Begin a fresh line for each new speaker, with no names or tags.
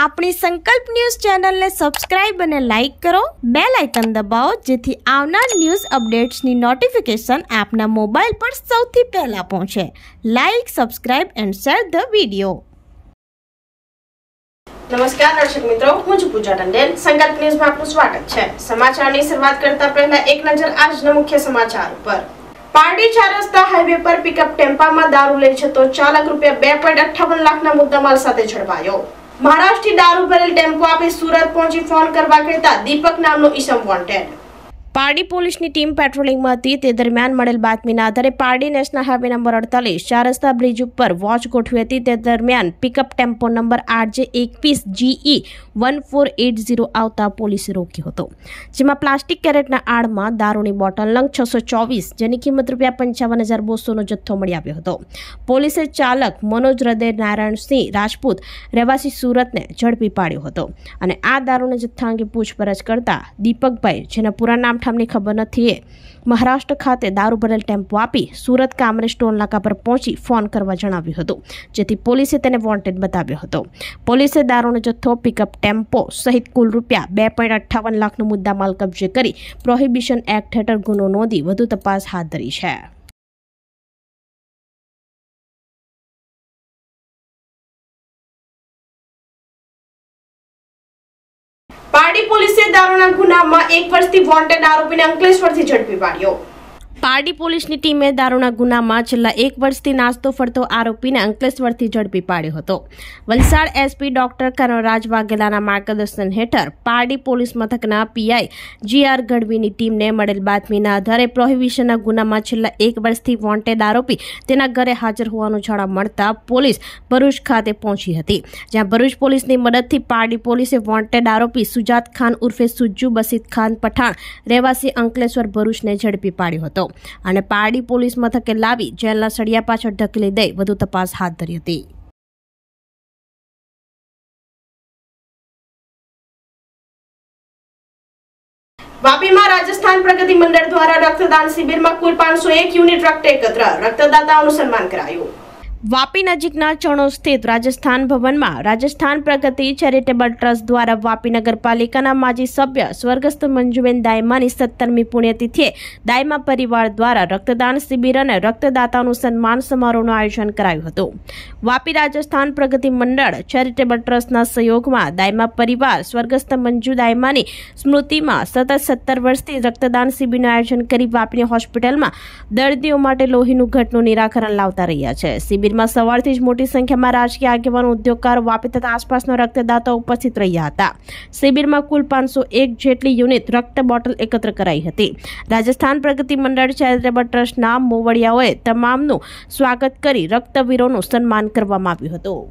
આપણી સંકલ્પ ન્યૂઝ ચેનલને સબસ્ક્રાઇબ અને લાઇક કરો બે લાઇકન દબાવો જેથી આવનાર ન્યૂઝ અપડેટ્સની નોટિફિકેશન આપના મોબાઈલ પર સૌથી પહેલાં પહોંચે like subscribe and share the video નમસ્કાર દર્શક મિત્રો હું છું પૂજા ટંડેલ સંકલ્પ ન્યૂઝમાં આપનું સ્વાગત છે સમાચારની શરૂઆત કરતા પહેલા એક નજર આજના મુખ્ય સમાચાર ઉપર પારડી ચાર રસ્તા હાઈવે પર પિકઅપ ટેમ્પામાં દારૂ લઈ જતો ચાલક રૂપિયા બે પોઈન્ટ અઠાવન લાખના મુદ્દામાલ સાથે ઝડપાયો મહારાષ્ટ્રથી દારૂ ભરેલ ટેમ્પો આપી સુરત પહોંચી ફોન કરવા કહેતા દીપક નામનો ઈસમ વોન્ટેડ પારડી પોલીસની ટીમ પેટ્રોલિંગમાં હતી તે દરમિયાન મળેલ બાતમીના આધારે પારડી નેશનલ હાઈવે નંબર અડતાલીસ ચાર રસ્તા બ્રિજ ઉપર વોચ ગોઠવી હતી તે દરમિયાન પિકઅપ ટેમ્પો નંબર આરજે એકવીસ GE one four eight zero આવતા પોલીસે રોક્યો હતો જેમાં પ્લાસ્ટિક કેરેટના આડમાં દારૂની બોટલ લંગ છસો ચોવીસ જેની કિંમત રૂપિયા પંચાવન હજાર બસોનો જથ્થો મળી આવ્યો હતો પોલીસે ચાલક મનોજ હૃદય નારાયણસિંહ રાજપૂત રહેવાસી સુરતને ઝડપી પાડ્યો હતો અને આ દારૂના જથ્થા અંગે પૂછપરછ કરતા દીપકભાઈ જેના પૂરા નામ ઠામની ખબર નથી એ મહારાષ્ટ્ર ખાતે દારૂ ભરેલ ટેમ્પો આપી સુરત કામરેજ ટોલ નાકા પર પહોંચી ફોન કરવા જણાવ્યું હતું જેથી પોલીસે તેને વોન્ટેડ બતાવ્યો હતો પોલીસે દારૂનો જથ્થો પિકઅપ ટેમ્પો સહિત કુલ રૂપિયા બે પોઈન્ટ અઠ્ઠાવન લાખનો મુદ્દામાલ કબજે કરી પ્રોહિબિશન એક્ટ હેઠળ ગુનો નોંધી વધુ તપાસ હાથ ધરી છે પોલીસે દારૂના ગુનામાં એક વર્ષથી વોન્ટેડ આરોપીને અંકલેશ્વરથી ઝડપી પાડ્યો પારડી પોલીસની ટીમે દારૂના ગુનામાં છેલ્લા એક વર્ષથી નાસ્તો ફરતો આરોપીને અંકલેશ્વરથી ઝડપી પાડ્યો હતો વલસાડ એસપી ડોક્ટર કનોરાજ વાઘેલાના માર્ગદર્શન હેઠળ પારડી પોલીસ મથકના પીઆઈ જી આર ગઢવીની ટીમને મળેલ બાતમીના આધારે પ્રોહિબિશનના ગુનામાં છેલ્લા એક વર્ષથી વોન્ટેડ આરોપી તેના ઘરે હાજર હોવાનું જાણવા મળતા પોલીસ ભરૂચ ખાતે પહોંચી હતી જ્યાં ભરૂચ પોલીસની મદદથી પારડી પોલીસે વોન્ટેડ આરોપી સુજાત ખાન ઉર્ફે સુજ્જુ બસીદ ખાન પઠાણ રહેવાસી અંકલેશ્વર ભરૂચને ઝડપી પાડ્યો હતો અને પારડી પોલીસ મથકે લાવી જેલના સળિયા પાછળ ઢકેલી દઈ વધુ તપાસ હાથ ધરી હતી વાપીમાં રાજસ્થાન પ્રગતિ મંડળ દ્વારા રક્તદાન શિબિરમાં કુલ પાંચસો એક યુનિટ રક્ત એકત્ર રક્તદાતાઓનું સન્માન કરાયું વાપી નજીકના ચણો સ્થિત રાજસ્થાન ભવનમાં રાજસ્થાન પ્રગતિ ચેરિટેબલ ટ્રસ્ટ દ્વારા વાપી નગરપાલિકાના માજી સભ્ય સ્વર્ગસ્થ મંજુબેન દાયમાની સત્તરમી પુણ્યતિથિએ દાયમા પરિવાર દ્વારા રક્તદાન શિબિર અને રક્તદાતાનું સન્માન સમારોહનું આયોજન કરાયું હતું વાપી રાજસ્થાન પ્રગતિ મંડળ ચેરિટેબલ ટ્રસ્ટના સહયોગમાં દાયમા પરિવાર સ્વર્ગસ્થ મંજુ દાયમાની સ્મૃતિમાં સતત સત્તર વર્ષથી રક્તદાન શિબિરનું આયોજન કરી વાપીની હોસ્પિટલમાં દર્દીઓ માટે લોહીનું ઘટનું નિરાકરણ લાવતા રહ્યા છે શિબિર શિબિરમાં સવારથી જ મોટી સંખ્યામાં રાજકીય આગેવાનો ઉદ્યોગકાર વાપી તથા આસપાસના રક્તદાતા ઉપસ્થિત રહ્યા હતા શિબિરમાં કુલ પાંચસો એક જેટલી યુનિટ રક્ત બોટલ એકત્ર કરાઈ હતી રાજસ્થાન પ્રગતિ મંડળ ચેરિટેબલ ટ્રસ્ટના મોવડિયાઓએ તમામનું સ્વાગત કરી રક્તવીરોનું સન્માન કરવામાં આવ્યું હતું